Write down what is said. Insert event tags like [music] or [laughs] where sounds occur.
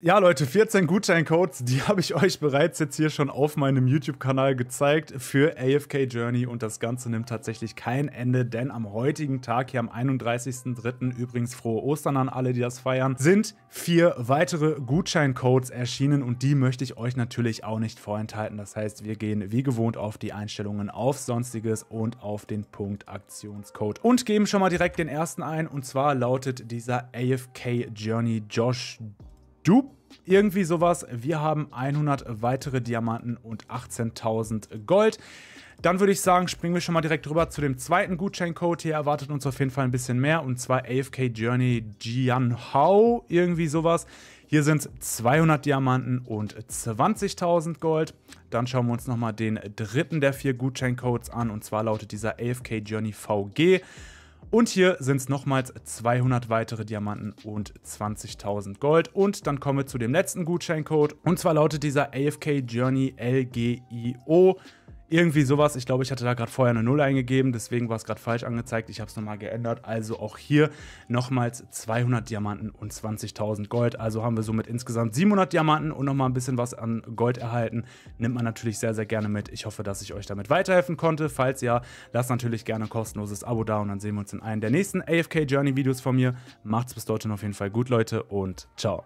Ja, Leute, 14 Gutscheincodes, die [laughs] habe ich euch bereits jetzt hier schon auf meinem YouTube-Kanal gezeigt für AFK Journey und das Ganze nimmt tatsächlich kein Ende, denn am heutigen Tag, hier am 31.03., übrigens frohe Ostern an alle, die das feiern, sind vier weitere Gutscheincodes erschienen und die möchte ich euch natürlich auch nicht vorenthalten. Das heißt, wir gehen wie gewohnt auf die Einstellungen auf Sonstiges und auf den Punkt Aktionscode und geben schon mal direkt den ersten ein und zwar lautet dieser AFK Journey Josh Dupe irgendwie sowas. Wir haben 100 weitere Diamanten und 18.000 Gold. Dann würde ich sagen, springen wir schon mal direkt rüber zu dem zweiten Gutscheincode. Hier erwartet uns auf jeden Fall ein bisschen mehr und zwar AFK Journey Jianhao, irgendwie sowas. Hier sind 200 Diamanten und 20.000 Gold. Dann schauen wir uns nochmal den dritten der vier Gutscheincodes an und zwar lautet dieser AFK Journey VG. Und hier sind es nochmals 200 weitere Diamanten und 20.000 Gold. Und dann kommen wir zu dem letzten Gutscheincode. Und zwar lautet dieser AFK Journey LGIO. Irgendwie sowas. Ich glaube, ich hatte da gerade vorher eine Null eingegeben, deswegen war es gerade falsch angezeigt. Ich habe es nochmal geändert. Also auch hier nochmals 200 Diamanten und 20.000 Gold. Also haben wir somit insgesamt 700 Diamanten und nochmal ein bisschen was an Gold erhalten. Nimmt man natürlich sehr, sehr gerne mit. Ich hoffe, dass ich euch damit weiterhelfen konnte. Falls ja, lasst natürlich gerne ein kostenloses Abo da und dann sehen wir uns in einem der nächsten AFK Journey Videos von mir. Macht's bis dorthin auf jeden Fall gut, Leute, und ciao.